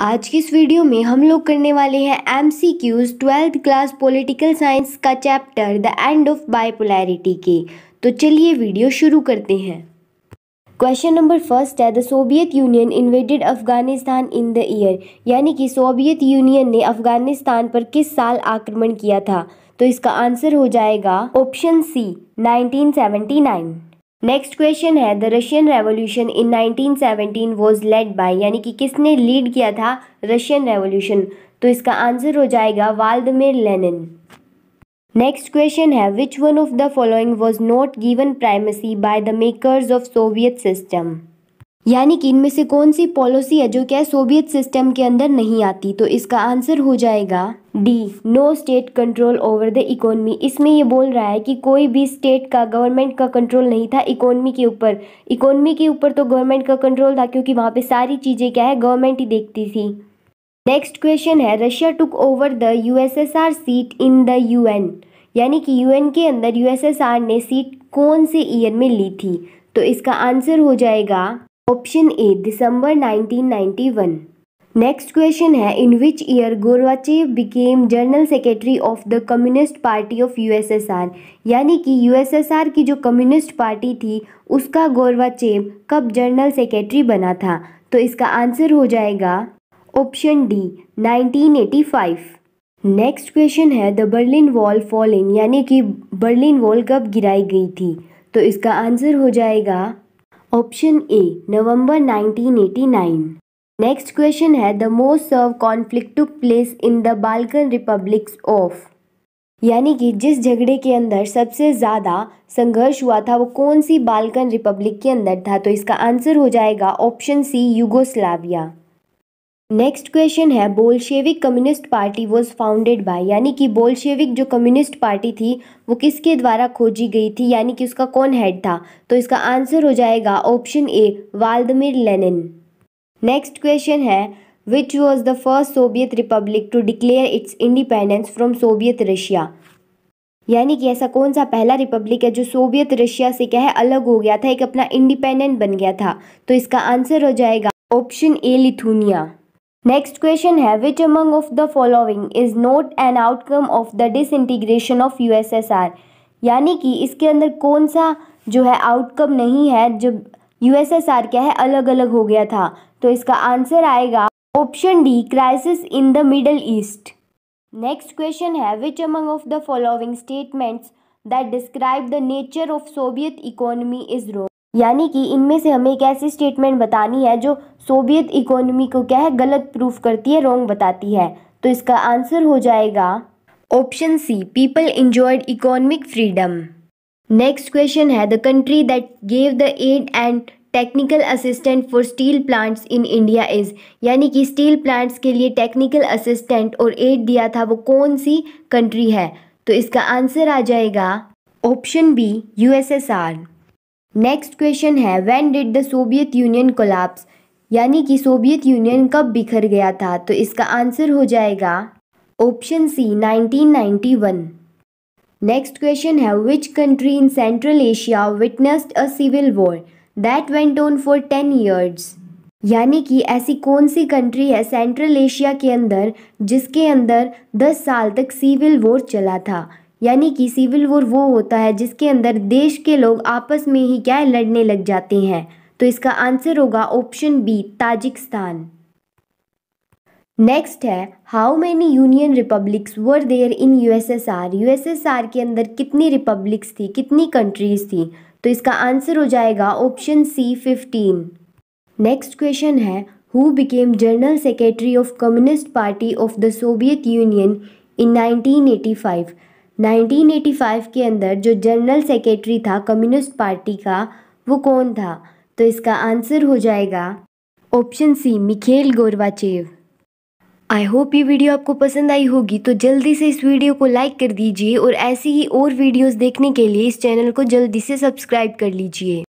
आज की इस वीडियो में हम लोग करने वाले हैं M C Qs twelfth class political science का chapter the end of bipolarity के तो चलिए वीडियो शुरू करते हैं क्वेश्चन नंबर फर्स्ट है the Soviet Union invaded Afghanistan in the year यानी कि सोवियत यूनियन ने अफगानिस्तान पर किस साल आक्रमण किया था तो इसका आंसर हो जाएगा option C nine next question है the Russian revolution in 1917 was led by यानी कि किसने लीड किया था रशियन रेवोल्यूशन तो इसका आंसर हो जाएगा वाल्दमिर लेनिन नेक्स्ट क्वेश्चन है which one of the following was not given primacy by the makers of Soviet system यानी कि इनमें से कौन सी पॉलिसी है जो क्या सोवियत सिस्टम के अंदर नहीं आती तो इसका आंसर हो जाएगा D no state control over the economy इसमें ये बोल रहा है कि कोई भी स्टेट का गवर्नमेंट का कंट्रोल नहीं था इकोनमी के ऊपर इकोनमी के ऊपर तो गवर्नमेंट का कंट्रोल था क्योंकि वहाँ पे सारी चीज़ें क्या है गवर्नमेंट ही देखती थी नेक्स्ट क्वेश्चन है Russia took over the USSR seat in the UN यानी कि यूएन के अंदर यूएसएसआर ने सीट कौन से ईयर में ली थी तो इसका आंसर हो जाएगा option A December nineteen next question है in which year Gorbachev became general secretary of the communist party of USSR यानी कि यूएसएसआर की जो कम्युनिस्ट पार्टी थी उसका गोरवाचेव कब जनरल सेक्रेटरी बना था तो इसका आंसर हो जाएगा ऑप्शन डी 1985 नेक्स्ट क्वेश्चन है द बर्लिन वॉल फॉलिंग यानी कि बर्लिन वॉल कब गिराई गई थी तो इसका आंसर हो जाएगा option A November 1989 next question है the most severe conflict took place in the Balkan republics of यानी कि जिस झगड़े के अंदर सबसे ज़्यादा संघर्ष हुआ था वो कौन सी बाल्कन रिपब्लिक के अंदर था तो इसका आंसर हो जाएगा option C Yugoslavia next question है Bolshevik communist party was founded by यानी कि बोल्शेविक जो कम्युनिस्ट पार्टी थी वो किसके द्वारा खोजी गई थी यानी कि उसका कौन हेड था तो इसका आंसर हो जाएगा option A Vladimir Lenin next question है which was the first Soviet republic to declare its independence from Soviet Russia यानी कि ऐसा कौन सा पहला रिपब्लिक है जो सोवियत रशिया से क्या है अलग हो गया था एक अपना इंडिपेंडेंट बन गया था तो इसका आंसर हो जाएगा option A Lithuania next question है which among of the following is not an outcome of the disintegration of USSR यानी कि इसके अंदर कौन सा जो है आउटकम नहीं है जब यूएसएसआर क्या है अलग अलग हो गया था तो इसका आंसर आएगा option D crisis in the middle east next question है which among of the following statements that describe the nature of Soviet economy is रो यानी कि इनमें से हमें एक ऐसी स्टेटमेंट बतानी है जो सोवियत इकोनॉमी को क्या है गलत प्रूफ करती है रॉन्ग बताती है तो इसका आंसर हो जाएगा option C people enjoyed economic freedom next question है the country that gave the aid and technical assistant for steel plants in India is यानी कि स्टील प्लांट्स के लिए टेक्निकल असिस्टेंट और एड दिया था वो कौन सी कंट्री है तो इसका आंसर आ जाएगा option B USSR next question है when did the Soviet Union collapse यानी कि सोवियत यूनियन कब बिखर गया था तो इसका आंसर हो जाएगा ऑप्शन सी 1991 नेक्स्ट क्वेश्चन है which country in central Asia witnessed a civil war that went on for ten years यानी कि ऐसी कौन सी कंट्री है सेंट्रल एशिया के अंदर जिसके अंदर दस साल तक सिविल वॉर चला था यानी कि सिविल वॉर वो होता है जिसके अंदर देश के लोग आपस में ही क्या लड़ने लग जाते हैं तो इसका आंसर होगा ऑप्शन बी ताजिकिस्तान नेक्स्ट है how many union republics were there in USSR USSR के अंदर कितनी रिपब्लिक्स थी कितनी कंट्रीज थी तो इसका आंसर हो जाएगा option C fifteen next question है who became general secretary of communist party of the Soviet Union in 1985 1985 के अंदर जो जनरल सेक्रेटरी था कम्युनिस्ट पार्टी का वो कौन था तो इसका आंसर हो जाएगा option C Mikhail Gorbachev I hope ये वीडियो आपको पसंद आई होगी तो जल्दी से इस वीडियो को लाइक कर दीजिए और ऐसी ही और वीडियोस देखने के लिए इस चैनल को जल्दी से सब्सक्राइब कर लीजिए